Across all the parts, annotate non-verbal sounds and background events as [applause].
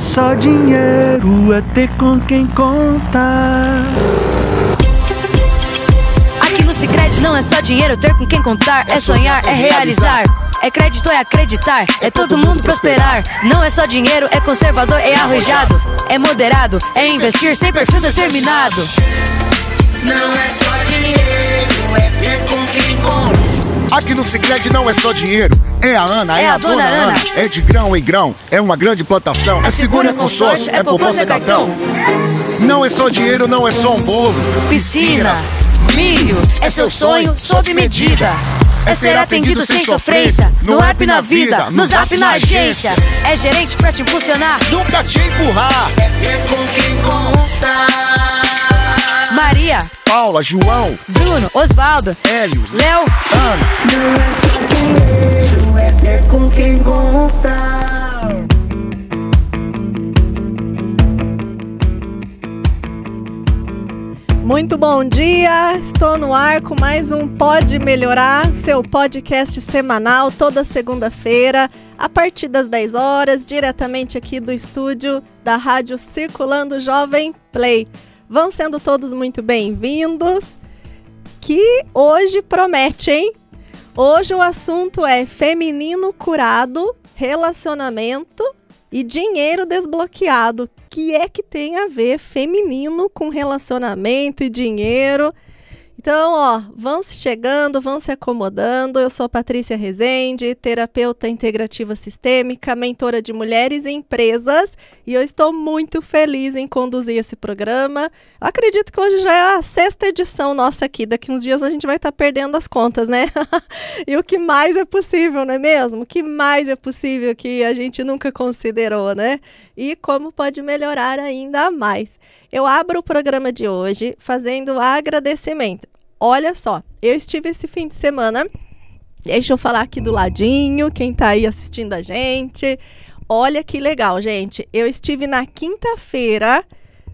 só dinheiro, é ter com quem contar. Aqui no Cicred não é só dinheiro, ter com quem contar, é sonhar, é realizar. É crédito, é acreditar, é todo mundo prosperar. Não é só dinheiro, é conservador, é arrojado. É moderado, é investir sem perfil determinado. Não é só dinheiro, é ter com quem contar. Aqui no Cicred não é só dinheiro é a Ana, é, é a, a, dona, Ana. Ana. É de grão em grão, é uma grande plantação. É, é consórcio, é, é poupança é cartão. Não é só dinheiro, não é só um bolo. Piscina, milho, é seu sonho sob medida. É ser atendido sem sofrência, no app na vida, no zap na agência. É gerente pra te impulsionar, nunca te empurrar. É ter com quem contar. Maria, Paula, João, Bruno, Osvaldo, Hélio, Léo, Ana. É Muito bom dia! Estou no ar com mais um Pode Melhorar, seu podcast semanal, toda segunda-feira, a partir das 10 horas, diretamente aqui do estúdio da Rádio Circulando Jovem Play. Vão sendo todos muito bem-vindos, que hoje promete, hein? Hoje o assunto é feminino curado, relacionamento e dinheiro desbloqueado, que é que tem a ver feminino com relacionamento e dinheiro? Então, ó, vão se chegando, vão se acomodando. Eu sou Patrícia Rezende, terapeuta integrativa sistêmica, mentora de mulheres e empresas, e eu estou muito feliz em conduzir esse programa. Acredito que hoje já é a sexta edição nossa aqui. Daqui uns dias a gente vai estar tá perdendo as contas, né? [laughs] e o que mais é possível, não é mesmo? O que mais é possível que a gente nunca considerou, né? E como pode melhorar ainda mais. Eu abro o programa de hoje fazendo agradecimento. Olha só, eu estive esse fim de semana. Deixa eu falar aqui do ladinho, quem está aí assistindo a gente. Olha que legal, gente. Eu estive na quinta-feira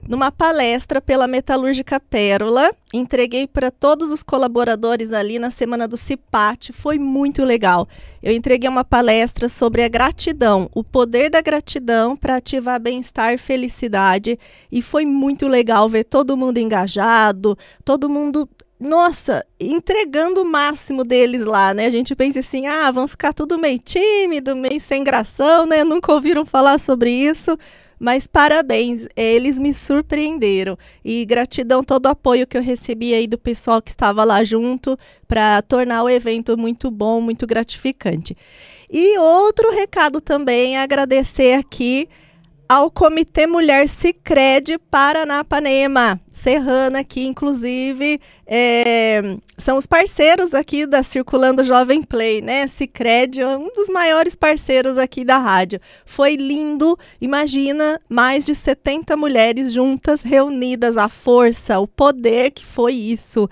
numa palestra pela Metalúrgica Pérola. Entreguei para todos os colaboradores ali na semana do CIPAT, foi muito legal. Eu entreguei uma palestra sobre a gratidão, o poder da gratidão para ativar bem-estar e felicidade, e foi muito legal ver todo mundo engajado, todo mundo nossa, entregando o máximo deles lá, né? A gente pensa assim, ah, vão ficar tudo meio tímido, meio sem gração, né? Nunca ouviram falar sobre isso. Mas parabéns, eles me surpreenderam. E gratidão todo o apoio que eu recebi aí do pessoal que estava lá junto para tornar o evento muito bom, muito gratificante. E outro recado também agradecer aqui ao Comitê Mulher Sicredi Paranapanema, Serrana aqui, inclusive, é, são os parceiros aqui da Circulando Jovem Play, né? Sicredi é um dos maiores parceiros aqui da rádio. Foi lindo, imagina mais de 70 mulheres juntas, reunidas, a força, o poder que foi isso.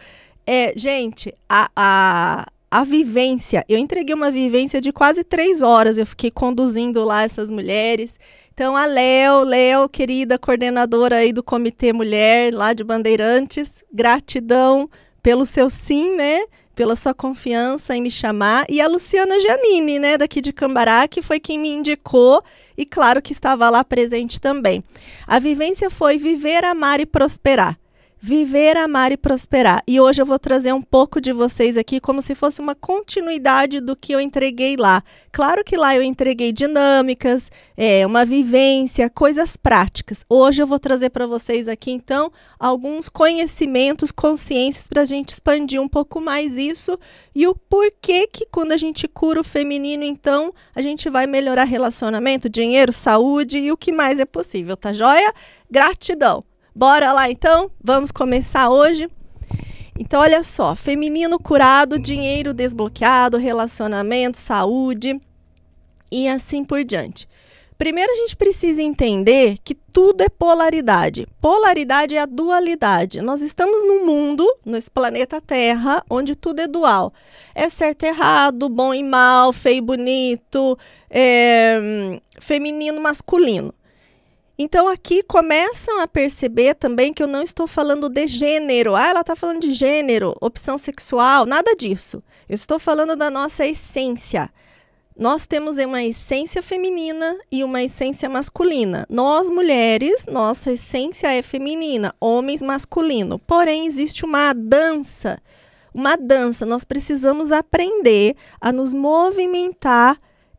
É, gente, a, a a vivência. Eu entreguei uma vivência de quase três horas. Eu fiquei conduzindo lá essas mulheres. Então, a Léo, Léo, querida coordenadora aí do Comitê Mulher, lá de Bandeirantes, gratidão pelo seu sim, né? Pela sua confiança em me chamar. E a Luciana Giannini, né? Daqui de Cambará, que foi quem me indicou e, claro, que estava lá presente também. A vivência foi viver, amar e prosperar. Viver, amar e prosperar. E hoje eu vou trazer um pouco de vocês aqui como se fosse uma continuidade do que eu entreguei lá. Claro que lá eu entreguei dinâmicas, é, uma vivência, coisas práticas. Hoje eu vou trazer para vocês aqui, então, alguns conhecimentos, consciências para a gente expandir um pouco mais isso e o porquê que quando a gente cura o feminino, então, a gente vai melhorar relacionamento, dinheiro, saúde e o que mais é possível, tá joia? Gratidão! Bora lá então? Vamos começar hoje? Então, olha só: feminino curado, dinheiro desbloqueado, relacionamento, saúde e assim por diante. Primeiro, a gente precisa entender que tudo é polaridade. Polaridade é a dualidade. Nós estamos num mundo, nesse planeta Terra, onde tudo é dual. É certo e errado, bom e mal, feio e bonito, é, feminino, masculino. Então aqui começam a perceber também que eu não estou falando de gênero. Ah, ela está falando de gênero, opção sexual, nada disso. Eu estou falando da nossa essência. Nós temos uma essência feminina e uma essência masculina. Nós mulheres, nossa essência é feminina, homens masculino. Porém existe uma dança, uma dança. Nós precisamos aprender a nos movimentar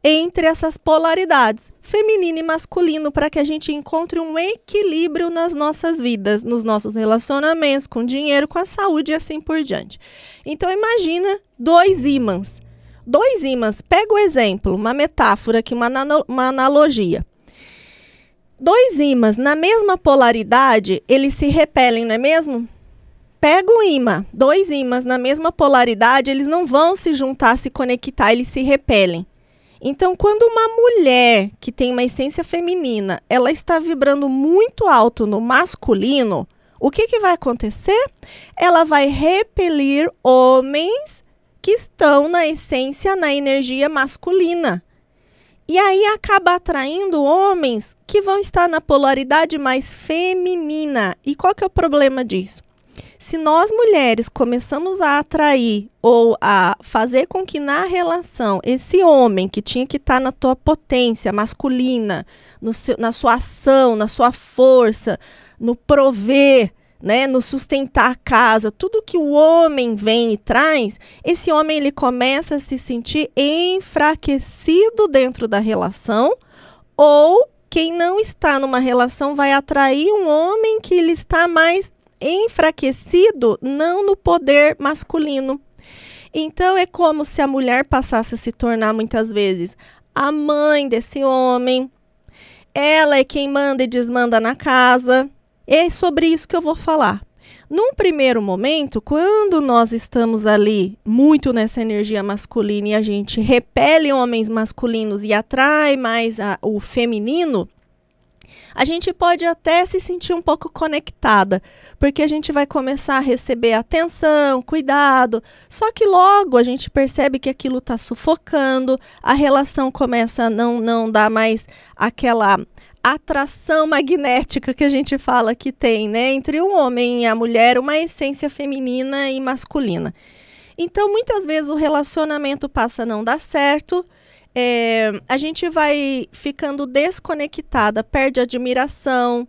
entre essas polaridades, feminino e masculino, para que a gente encontre um equilíbrio nas nossas vidas, nos nossos relacionamentos, com o dinheiro, com a saúde e assim por diante. Então imagina dois ímãs. Dois ímãs, pega o exemplo, uma metáfora aqui, uma, uma analogia. Dois ímãs na mesma polaridade, eles se repelem, não é mesmo? pega o ímã, dois ímãs na mesma polaridade, eles não vão se juntar, se conectar, eles se repelem. Então, quando uma mulher que tem uma essência feminina, ela está vibrando muito alto no masculino, o que, que vai acontecer? Ela vai repelir homens que estão na essência, na energia masculina. E aí acaba atraindo homens que vão estar na polaridade mais feminina. E qual que é o problema disso? Se nós mulheres começamos a atrair ou a fazer com que na relação esse homem que tinha que estar tá na tua potência masculina, seu, na sua ação, na sua força, no prover, né, no sustentar a casa, tudo que o homem vem e traz, esse homem ele começa a se sentir enfraquecido dentro da relação ou quem não está numa relação vai atrair um homem que ele está mais enfraquecido não no poder masculino. Então é como se a mulher passasse a se tornar muitas vezes a mãe desse homem. Ela é quem manda e desmanda na casa. É sobre isso que eu vou falar. Num primeiro momento, quando nós estamos ali muito nessa energia masculina e a gente repele homens masculinos e atrai mais a, o feminino, a gente pode até se sentir um pouco conectada, porque a gente vai começar a receber atenção, cuidado, só que logo a gente percebe que aquilo está sufocando, a relação começa a não, não dar mais aquela atração magnética que a gente fala que tem né, entre um homem e a mulher, uma essência feminina e masculina. Então, muitas vezes o relacionamento passa a não dar certo é, a gente vai ficando desconectada, perde admiração,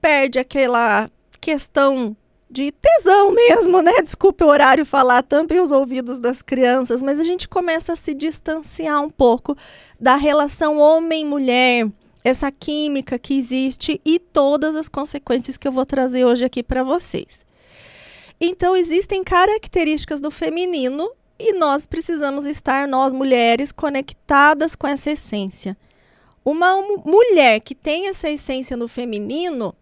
perde aquela questão de tesão mesmo, né? Desculpe o horário falar, tampem os ouvidos das crianças, mas a gente começa a se distanciar um pouco da relação homem-mulher, essa química que existe e todas as consequências que eu vou trazer hoje aqui para vocês. Então, existem características do feminino e nós precisamos estar, nós mulheres, conectadas com essa essência. Uma mulher que tem essa essência no feminino,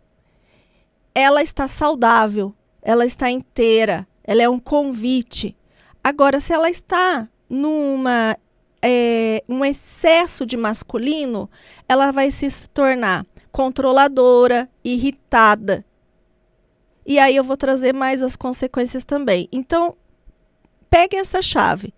ela está saudável, ela está inteira, ela é um convite. Agora, se ela está numa é, um excesso de masculino, ela vai se tornar controladora, irritada. E aí eu vou trazer mais as consequências também. Então, Peguem essa chave.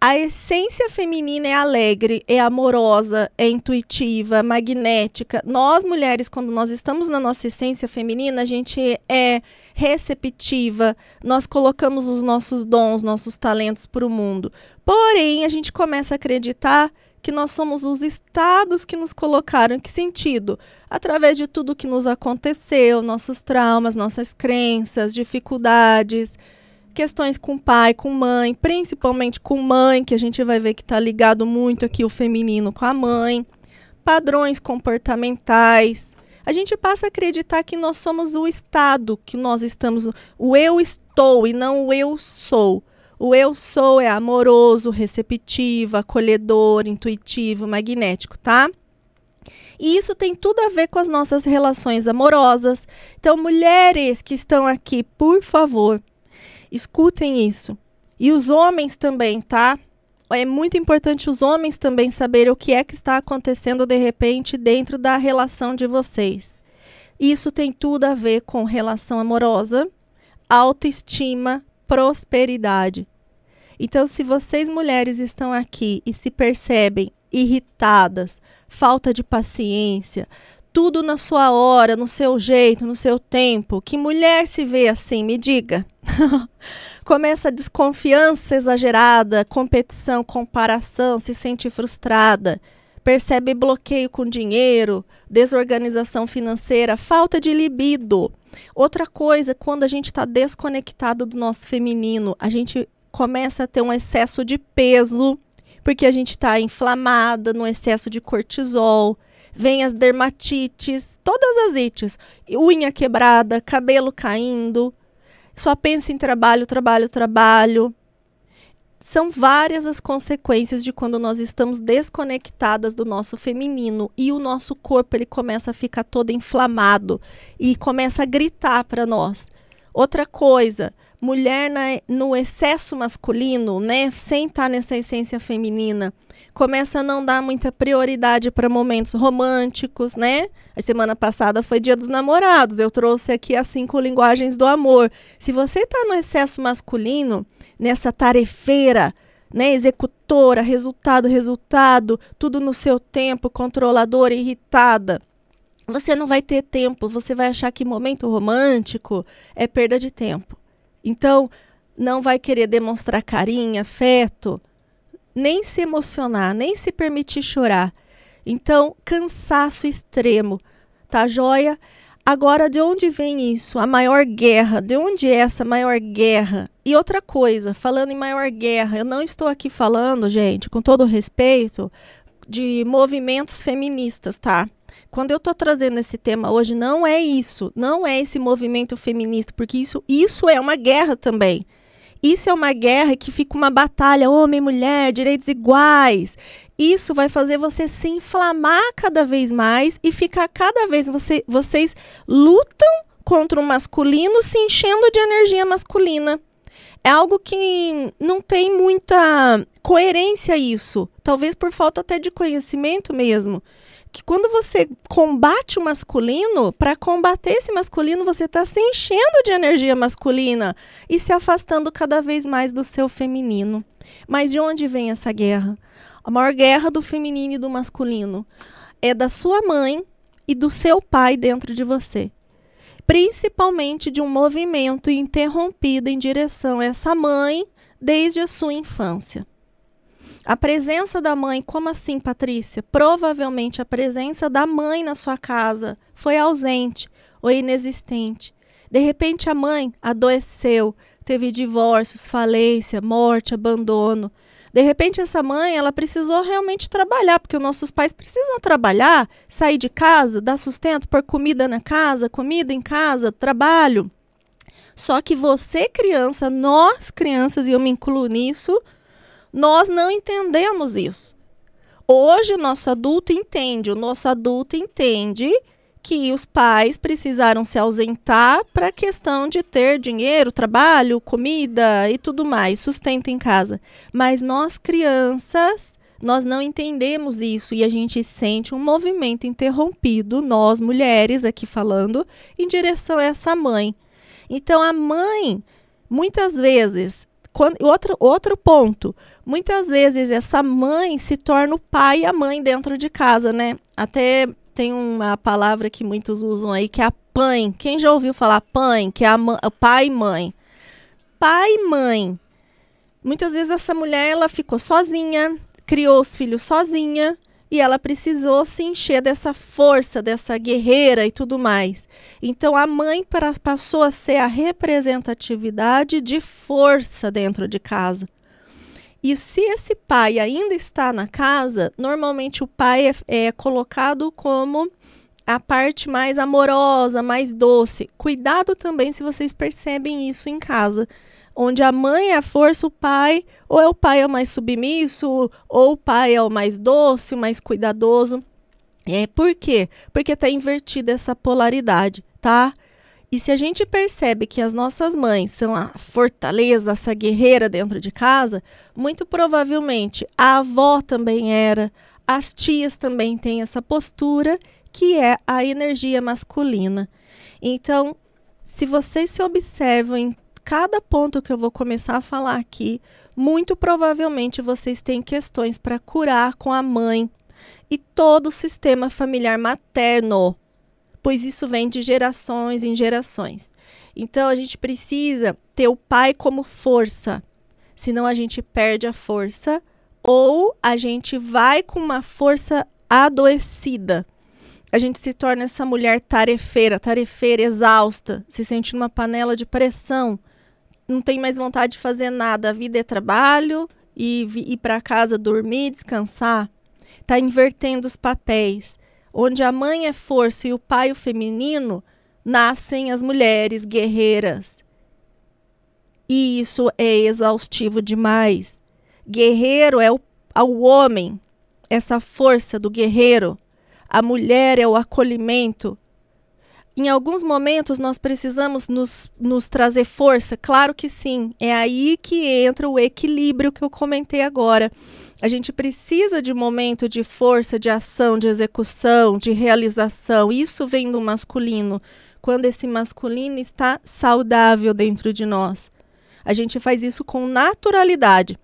A essência feminina é alegre, é amorosa, é intuitiva, é magnética. Nós mulheres, quando nós estamos na nossa essência feminina, a gente é receptiva, nós colocamos os nossos dons, nossos talentos para o mundo. Porém, a gente começa a acreditar que nós somos os estados que nos colocaram. Em que sentido? Através de tudo que nos aconteceu, nossos traumas, nossas crenças, dificuldades questões com pai, com mãe, principalmente com mãe, que a gente vai ver que está ligado muito aqui o feminino com a mãe, padrões comportamentais. A gente passa a acreditar que nós somos o estado, que nós estamos, o eu estou e não o eu sou. O eu sou é amoroso, receptivo, acolhedor, intuitivo, magnético, tá? E isso tem tudo a ver com as nossas relações amorosas. Então, mulheres que estão aqui, por favor, Escutem isso. E os homens também, tá? É muito importante os homens também saberem o que é que está acontecendo de repente dentro da relação de vocês. Isso tem tudo a ver com relação amorosa, autoestima, prosperidade. Então, se vocês mulheres estão aqui e se percebem irritadas, falta de paciência, tudo na sua hora, no seu jeito, no seu tempo. Que mulher se vê assim, me diga. [laughs] Começa a desconfiança exagerada, competição, comparação, se sente frustrada, percebe bloqueio com dinheiro, desorganização financeira, falta de libido. Outra coisa, quando a gente está desconectado do nosso feminino, a gente começa a ter um excesso de peso, porque a gente está inflamada, no excesso de cortisol vem as dermatites, todas as ites, unha quebrada, cabelo caindo, só pensa em trabalho, trabalho, trabalho. São várias as consequências de quando nós estamos desconectadas do nosso feminino e o nosso corpo ele começa a ficar todo inflamado e começa a gritar para nós. Outra coisa, mulher na, no excesso masculino, né, sem estar nessa essência feminina, começa a não dar muita prioridade para momentos românticos, né? A semana passada foi Dia dos Namorados. Eu trouxe aqui as cinco linguagens do amor. Se você está no excesso masculino, nessa tarefeira, né, executora, resultado, resultado, tudo no seu tempo, controladora, irritada, você não vai ter tempo, você vai achar que momento romântico é perda de tempo. Então, não vai querer demonstrar carinho, afeto, nem se emocionar, nem se permitir chorar. Então, cansaço extremo, tá joia? Agora, de onde vem isso? A maior guerra. De onde é essa maior guerra? E outra coisa, falando em maior guerra, eu não estou aqui falando, gente, com todo respeito, de movimentos feministas, tá? Quando eu estou trazendo esse tema hoje, não é isso, não é esse movimento feminista, porque isso, isso é uma guerra também. Isso é uma guerra que fica uma batalha homem e mulher, direitos iguais. Isso vai fazer você se inflamar cada vez mais e ficar cada vez você, vocês lutam contra o masculino se enchendo de energia masculina. É algo que não tem muita coerência isso, talvez por falta até de conhecimento mesmo que quando você combate o masculino, para combater esse masculino, você está se enchendo de energia masculina e se afastando cada vez mais do seu feminino. Mas de onde vem essa guerra? A maior guerra do feminino e do masculino é da sua mãe e do seu pai dentro de você. Principalmente de um movimento interrompido em direção a essa mãe desde a sua infância. A presença da mãe, como assim, Patrícia? Provavelmente a presença da mãe na sua casa foi ausente ou inexistente. De repente a mãe adoeceu, teve divórcios, falência, morte, abandono. De repente essa mãe, ela precisou realmente trabalhar, porque os nossos pais precisam trabalhar, sair de casa, dar sustento, pôr comida na casa, comida em casa, trabalho. Só que você criança, nós crianças e eu me incluo nisso, nós não entendemos isso. Hoje o nosso adulto entende, o nosso adulto entende que os pais precisaram se ausentar para a questão de ter dinheiro, trabalho, comida e tudo mais, sustento em casa. Mas nós crianças, nós não entendemos isso e a gente sente um movimento interrompido, nós mulheres aqui falando, em direção a essa mãe. Então a mãe, muitas vezes, quando, outro, outro ponto, muitas vezes essa mãe se torna o pai e a mãe dentro de casa, né? Até tem uma palavra que muitos usam aí, que é a Quem já ouviu falar PAN? Que é a mãe, pai e mãe. Pai e mãe. Muitas vezes essa mulher, ela ficou sozinha, criou os filhos sozinha, e ela precisou se encher dessa força, dessa guerreira e tudo mais. Então a mãe passou a ser a representatividade de força dentro de casa. E se esse pai ainda está na casa, normalmente o pai é, é colocado como a parte mais amorosa, mais doce. Cuidado também se vocês percebem isso em casa onde a mãe é a força, o pai, ou é o pai é o mais submisso, ou o pai é o mais doce, o mais cuidadoso. É, por quê? Porque está invertida essa polaridade, tá? E se a gente percebe que as nossas mães são a fortaleza, essa guerreira dentro de casa, muito provavelmente a avó também era, as tias também têm essa postura, que é a energia masculina. Então, se vocês se observam em cada ponto que eu vou começar a falar aqui, muito provavelmente vocês têm questões para curar com a mãe e todo o sistema familiar materno, pois isso vem de gerações em gerações. Então a gente precisa ter o pai como força, senão a gente perde a força ou a gente vai com uma força adoecida. A gente se torna essa mulher tarefeira, tarefeira, exausta, se sente numa panela de pressão não tem mais vontade de fazer nada. A vida é trabalho e ir para casa dormir, descansar. Está invertendo os papéis. Onde a mãe é força e o pai é o feminino, nascem as mulheres guerreiras. E isso é exaustivo demais. Guerreiro é o ao é homem, essa força do guerreiro. A mulher é o acolhimento, em alguns momentos nós precisamos nos, nos trazer força? Claro que sim. É aí que entra o equilíbrio que eu comentei agora. A gente precisa de momento de força, de ação, de execução, de realização. Isso vem do masculino. Quando esse masculino está saudável dentro de nós, a gente faz isso com naturalidade.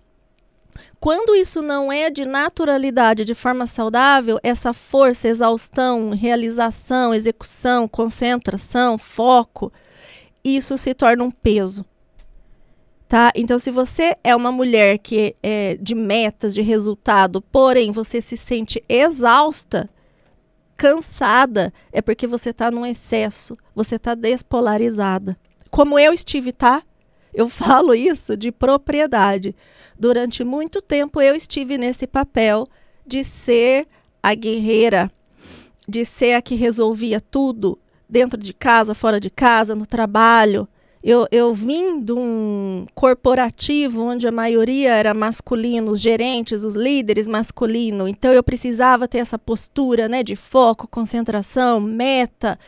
Quando isso não é de naturalidade, de forma saudável, essa força, exaustão, realização, execução, concentração, foco, isso se torna um peso. Tá? Então, se você é uma mulher que é de metas, de resultado, porém você se sente exausta, cansada, é porque você está num excesso, você está despolarizada. Como eu estive, tá? Eu [laughs] falo isso de propriedade. Durante muito tempo eu estive nesse papel de ser a guerreira, de ser a que resolvia tudo, dentro de casa, fora de casa, no trabalho. Eu, eu vim de um corporativo onde a maioria era masculino, os gerentes, os líderes masculinos. Então eu precisava ter essa postura né, de foco, concentração, meta,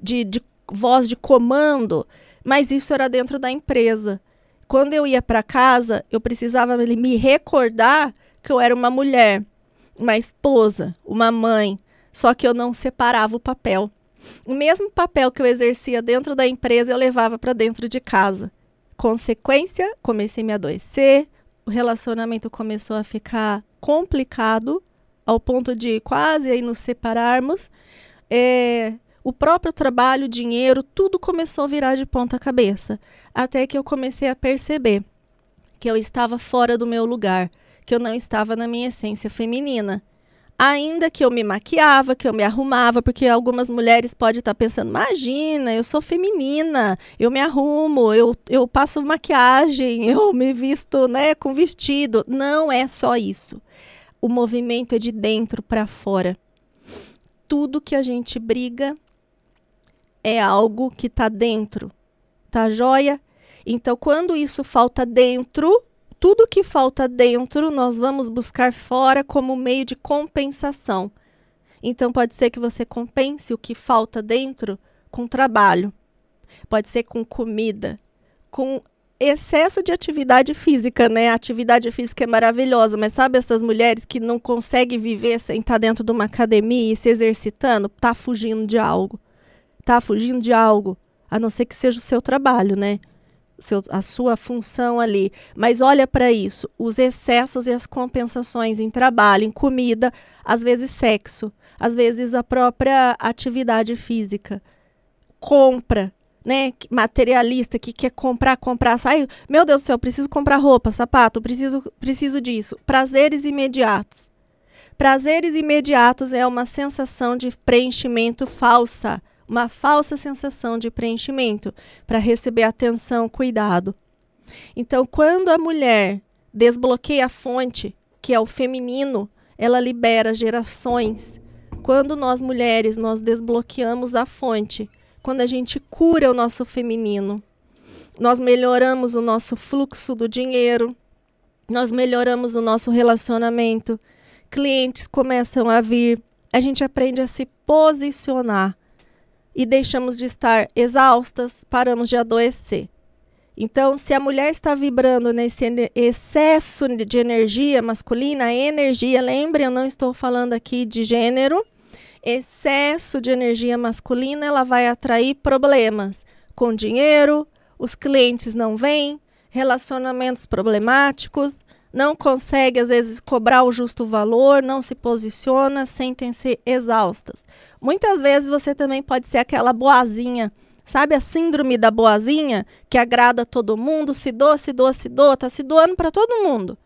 de, de voz de comando. Mas isso era dentro da empresa. Quando eu ia para casa, eu precisava me recordar que eu era uma mulher, uma esposa, uma mãe, só que eu não separava o papel. O mesmo papel que eu exercia dentro da empresa, eu levava para dentro de casa. Consequência, comecei a me adoecer, o relacionamento começou a ficar complicado, ao ponto de quase aí nos separarmos. É, o próprio trabalho, o dinheiro, tudo começou a virar de ponta cabeça, até que eu comecei a perceber que eu estava fora do meu lugar, que eu não estava na minha essência feminina. Ainda que eu me maquiava, que eu me arrumava, porque algumas mulheres podem estar pensando: imagina, eu sou feminina, eu me arrumo, eu, eu passo maquiagem, [laughs] eu me visto né, com vestido. Não é só isso. O movimento é de dentro para fora. Tudo que a gente briga, é algo que está dentro. Tá joia? Então, quando isso falta dentro, tudo que falta dentro, nós vamos buscar fora como meio de compensação. Então, pode ser que você compense o que falta dentro com trabalho, pode ser com comida, com excesso de atividade física, né? A atividade física é maravilhosa, mas sabe essas mulheres que não conseguem viver sem estar tá dentro de uma academia e se exercitando? Tá fugindo de algo está fugindo de algo, a não ser que seja o seu trabalho, né? Seu, a sua função ali. Mas olha para isso: os excessos e as compensações em trabalho, em comida, às vezes sexo, às vezes a própria atividade física. Compra, né? Materialista que quer comprar, comprar, sai. Meu Deus do céu, preciso comprar roupa, sapato, preciso, preciso disso. Prazeres imediatos. Prazeres imediatos é uma sensação de preenchimento falsa uma falsa sensação de preenchimento para receber atenção, cuidado. Então, quando a mulher desbloqueia a fonte, que é o feminino, ela libera gerações. Quando nós mulheres nós desbloqueamos a fonte, quando a gente cura o nosso feminino, nós melhoramos o nosso fluxo do dinheiro, nós melhoramos o nosso relacionamento, clientes começam a vir, a gente aprende a se posicionar e deixamos de estar exaustas, paramos de adoecer. Então, se a mulher está vibrando nesse excesso de energia masculina, energia, lembre, eu não estou falando aqui de gênero, excesso de energia masculina, ela vai atrair problemas com dinheiro, os clientes não vêm, relacionamentos problemáticos, não consegue, às vezes, cobrar o justo valor, não se posiciona, sentem-se exaustas. Muitas vezes você também pode ser aquela boazinha. Sabe a síndrome da boazinha, que agrada todo mundo, se doa, se doa, se doa, tá se doando para todo mundo.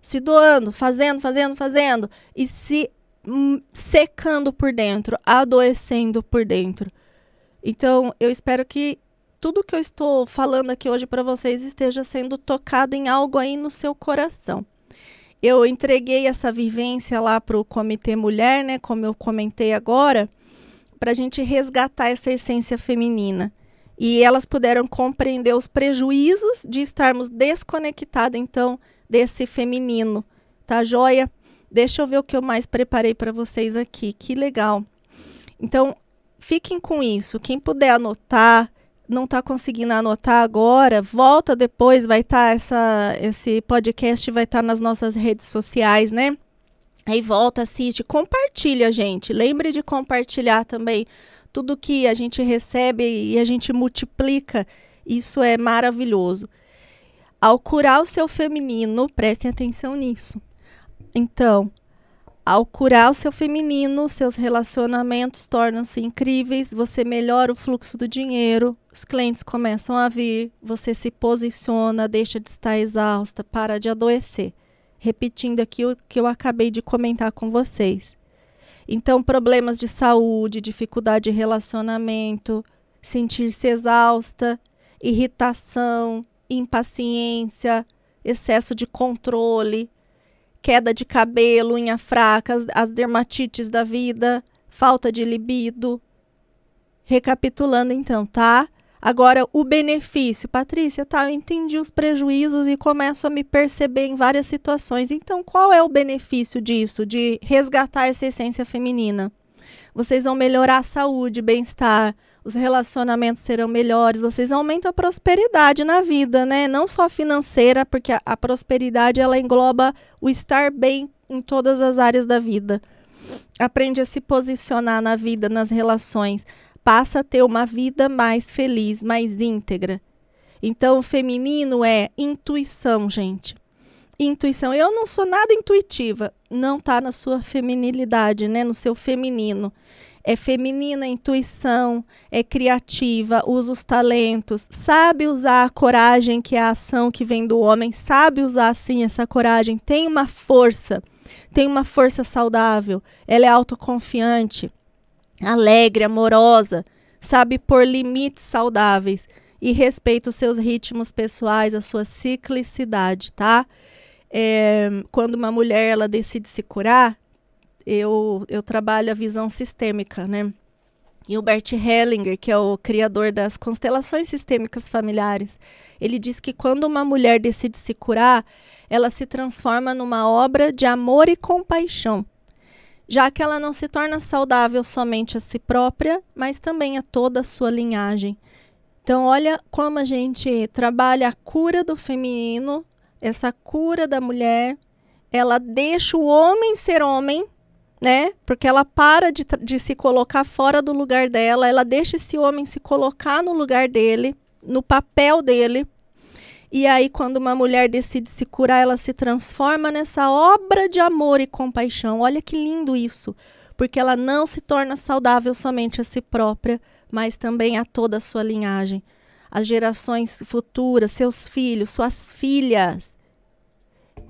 Se doando, fazendo, fazendo, fazendo e se hum, secando por dentro, adoecendo por dentro. Então, eu espero que tudo que eu estou falando aqui hoje para vocês esteja sendo tocado em algo aí no seu coração. Eu entreguei essa vivência lá para o Comitê Mulher, né, como eu comentei agora, para a gente resgatar essa essência feminina. E elas puderam compreender os prejuízos de estarmos desconectados, então, desse feminino. Tá joia? Deixa eu ver o que eu mais preparei para vocês aqui. Que legal. Então, fiquem com isso. Quem puder anotar, não está conseguindo anotar agora, volta depois, vai estar tá essa esse podcast vai estar tá nas nossas redes sociais, né? Aí volta, assiste, compartilha, gente. Lembre de compartilhar também tudo que a gente recebe e a gente multiplica. Isso é maravilhoso. Ao curar o seu feminino, prestem atenção nisso. Então, ao curar o seu feminino, seus relacionamentos tornam-se incríveis, você melhora o fluxo do dinheiro, os clientes começam a vir, você se posiciona, deixa de estar exausta, para de adoecer. Repetindo aqui o que eu acabei de comentar com vocês. Então, problemas de saúde, dificuldade de relacionamento, sentir-se exausta, irritação, impaciência, excesso de controle, queda de cabelo, unha fraca, as, as dermatites da vida, falta de libido. Recapitulando então, tá? Agora, o benefício. Patrícia, tá, eu entendi os prejuízos e começo a me perceber em várias situações. Então, qual é o benefício disso, de resgatar essa essência feminina? Vocês vão melhorar a saúde, bem-estar, os relacionamentos serão melhores, vocês aumentam a prosperidade na vida, né? Não só financeira, porque a, a prosperidade ela engloba o estar bem em todas as áreas da vida. Aprende a se posicionar na vida, nas relações, passa a ter uma vida mais feliz, mais íntegra. Então, o feminino é intuição, gente. Intuição. Eu não sou nada intuitiva. Não tá na sua feminilidade, né? No seu feminino é feminina a intuição, é criativa, usa os talentos, sabe usar a coragem, que é a ação que vem do homem, sabe usar sim essa coragem, tem uma força, tem uma força saudável, ela é autoconfiante, alegre, amorosa, sabe pôr limites saudáveis e respeita os seus ritmos pessoais, a sua ciclicidade, tá? É, quando uma mulher ela decide se curar, eu, eu trabalho a visão sistêmica, né? E o Bert Hellinger, que é o criador das constelações sistêmicas familiares, ele diz que quando uma mulher decide se curar, ela se transforma numa obra de amor e compaixão, já que ela não se torna saudável somente a si própria, mas também a toda a sua linhagem. Então, olha como a gente trabalha a cura do feminino, essa cura da mulher, ela deixa o homem ser homem né? Porque ela para de, de se colocar fora do lugar dela, ela deixa esse homem se colocar no lugar dele, no papel dele. E aí, quando uma mulher decide se curar, ela se transforma nessa obra de amor e compaixão. Olha que lindo isso! Porque ela não se torna saudável somente a si própria, mas também a toda a sua linhagem, as gerações futuras, seus filhos, suas filhas.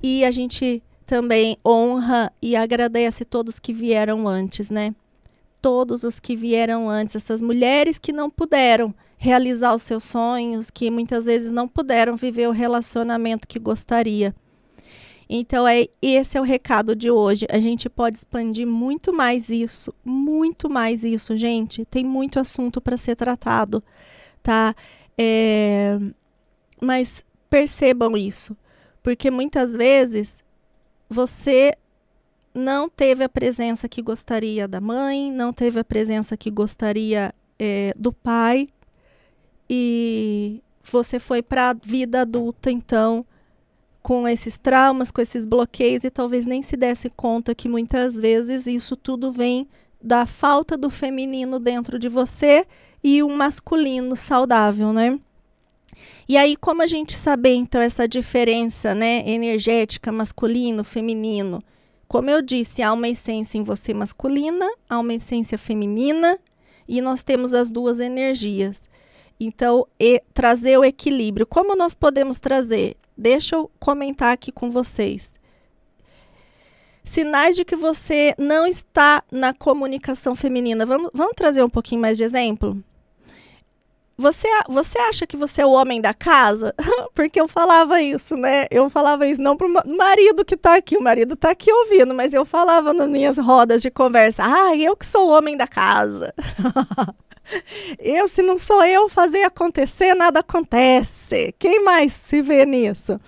E a gente também honra e agradece todos que vieram antes, né? Todos os que vieram antes, essas mulheres que não puderam realizar os seus sonhos, que muitas vezes não puderam viver o relacionamento que gostaria. Então, é, esse é o recado de hoje. A gente pode expandir muito mais isso, muito mais isso, gente. Tem muito assunto para ser tratado, tá? É, mas percebam isso, porque muitas vezes você não teve a presença que gostaria da mãe, não teve a presença que gostaria é, do pai, e você foi para a vida adulta, então, com esses traumas, com esses bloqueios, e talvez nem se desse conta que muitas vezes isso tudo vem da falta do feminino dentro de você e um masculino saudável, né? E aí, como a gente saber, então, essa diferença né, energética, masculino, feminino? Como eu disse, há uma essência em você masculina, há uma essência feminina, e nós temos as duas energias. Então, trazer o equilíbrio. Como nós podemos trazer? Deixa eu comentar aqui com vocês. Sinais de que você não está na comunicação feminina. Vamos, vamos trazer um pouquinho mais de exemplo? você, você acha que você é o homem da casa? [laughs] Porque eu falava isso, né? Eu falava isso não pro marido que tá aqui, o marido tá aqui ouvindo, mas eu falava nas minhas rodas de conversa: ah, eu que sou o homem da casa. [laughs] eu, se não sou eu fazer acontecer, nada acontece. Quem mais se vê nisso?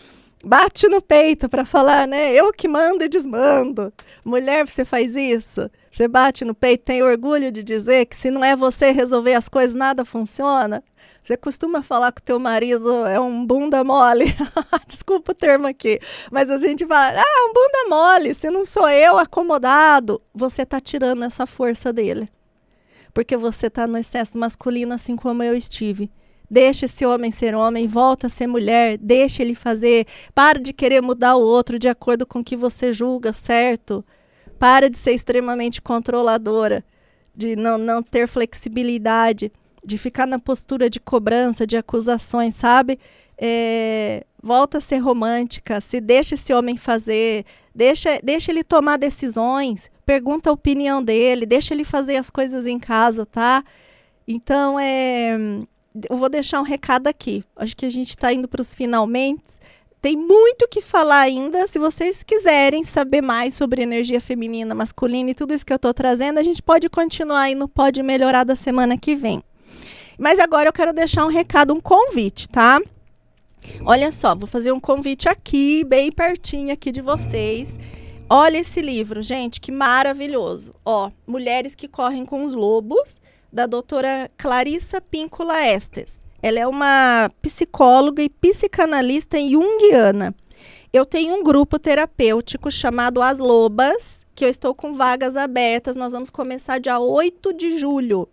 Bate no peito para falar, né? Eu que mando e desmando. Mulher, você faz isso? Você bate no peito, tem orgulho de dizer que se não é você resolver as coisas, nada funciona? Você costuma falar que o teu marido é um bunda mole. [laughs] Desculpa o termo aqui. Mas a gente fala, ah, um bunda mole. Se não sou eu acomodado, você está tirando essa força dele. Porque você está no excesso masculino, assim como eu estive. Deixa esse homem ser homem, volta a ser mulher, deixa ele fazer. Para de querer mudar o outro de acordo com o que você julga certo. Para de ser extremamente controladora, de não, não ter flexibilidade, de ficar na postura de cobrança, de acusações, sabe? É, volta a ser romântica, se deixa esse homem fazer, deixa, deixa ele tomar decisões, pergunta a opinião dele, deixa ele fazer as coisas em casa, tá? Então, é, eu vou deixar um recado aqui. Acho que a gente está indo para os finalmente tem muito o que falar ainda. Se vocês quiserem saber mais sobre energia feminina, masculina e tudo isso que eu estou trazendo, a gente pode continuar aí no Pode Melhorar da semana que vem. Mas agora eu quero deixar um recado, um convite, tá? Olha só, vou fazer um convite aqui, bem pertinho aqui de vocês. Olha esse livro, gente, que maravilhoso. Ó, Mulheres que Correm com os Lobos, da doutora Clarissa Píncola Estes. Ela é uma psicóloga e psicanalista junguiana. Eu tenho um grupo terapêutico chamado As Lobas, que eu estou com vagas abertas. Nós vamos começar dia 8 de julho.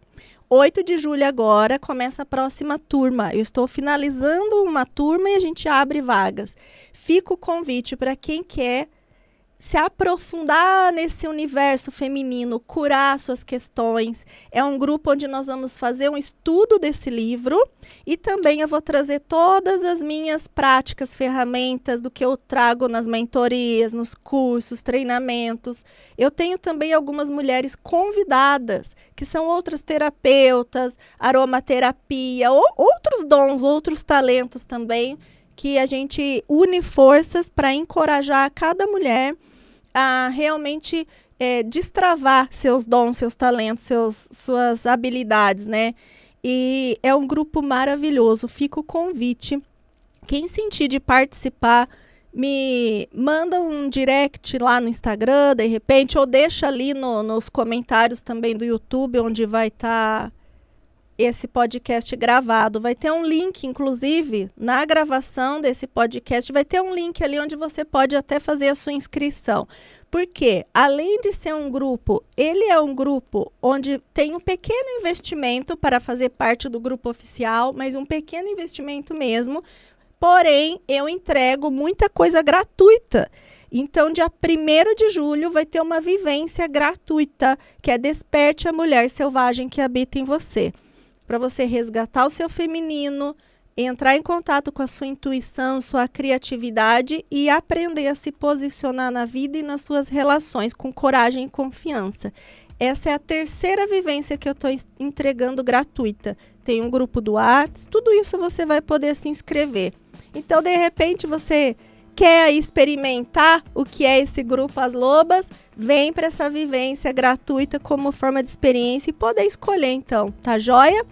8 de julho agora começa a próxima turma. Eu estou finalizando uma turma e a gente abre vagas. Fica o convite para quem quer se aprofundar nesse universo feminino, curar suas questões. É um grupo onde nós vamos fazer um estudo desse livro e também eu vou trazer todas as minhas práticas, ferramentas do que eu trago nas mentorias, nos cursos, treinamentos. Eu tenho também algumas mulheres convidadas, que são outras terapeutas, aromaterapia, ou outros dons, outros talentos também que a gente une forças para encorajar cada mulher a realmente é, destravar seus dons, seus talentos, seus, suas habilidades, né? E é um grupo maravilhoso. Fica o convite. Quem sentir de participar, me manda um direct lá no Instagram, de repente, ou deixa ali no, nos comentários também do YouTube, onde vai estar. Tá esse podcast gravado. Vai ter um link, inclusive, na gravação desse podcast, vai ter um link ali onde você pode até fazer a sua inscrição. Porque, além de ser um grupo, ele é um grupo onde tem um pequeno investimento para fazer parte do grupo oficial, mas um pequeno investimento mesmo. Porém, eu entrego muita coisa gratuita. Então, dia 1 de julho, vai ter uma vivência gratuita, que é Desperte a Mulher Selvagem que Habita em Você para você resgatar o seu feminino, entrar em contato com a sua intuição, sua criatividade e aprender a se posicionar na vida e nas suas relações com coragem e confiança. Essa é a terceira vivência que eu estou entregando gratuita. Tem um grupo do Whats, tudo isso você vai poder se inscrever. Então, de repente, você quer experimentar o que é esse grupo As Lobas, vem para essa vivência gratuita como forma de experiência e poder escolher então, tá joia?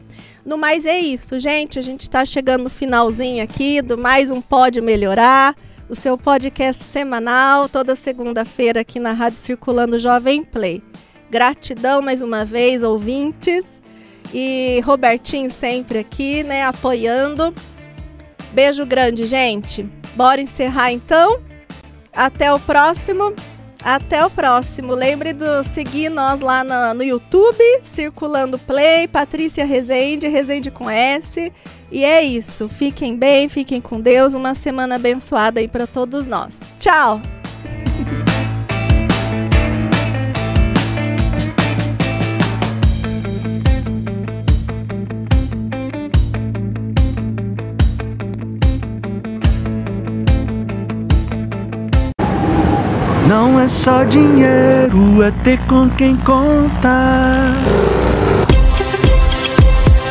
No mais é isso, gente, a gente está chegando no finalzinho aqui do mais um Pode Melhorar, o seu podcast semanal, toda segunda-feira aqui na Rádio Circulando Jovem Play. Gratidão mais uma vez, ouvintes, e Robertinho sempre aqui, né, apoiando. Beijo grande, gente! Bora encerrar então? Até o próximo. Até o próximo. Lembre de seguir nós lá no, no YouTube, Circulando Play, Patrícia Rezende, Rezende com S. E é isso. Fiquem bem, fiquem com Deus. Uma semana abençoada aí para todos nós. Tchau! é só dinheiro, é ter com quem contar.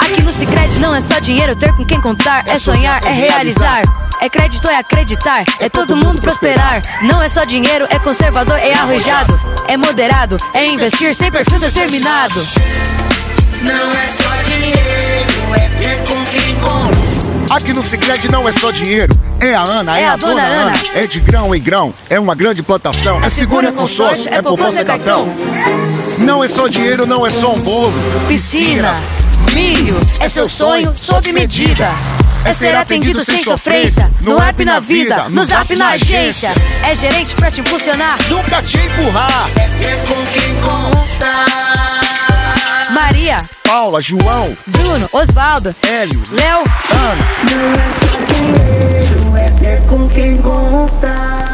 Aqui no Sicredi não é só dinheiro, ter com quem contar, é sonhar, é realizar. É crédito, é acreditar, é todo mundo prosperar. Não é só dinheiro, é conservador, é arrojado, é moderado, é investir sem perfil determinado. Não é só dinheiro, é ter com quem contar. Aqui no Sicredi não é só dinheiro, é a Ana, é, é a, a, dona, dona Ana. Ana. É de grão em grão, é uma grande plantação, é, é segura consórcio, é, é poupança é cartão. Não é só dinheiro, não é só um bolo. Piscina, Piscina. milho, é seu sonho sob medida. É ser atendido sem sofrência, no app na vida, no zap na agência. É gerente pra te impulsionar, nunca te empurrar. É ter com quem contar. Maria, Paula, João, Bruno, Osvaldo, Hélio, Léo, Ana. Não é pra quem, é com quem contar.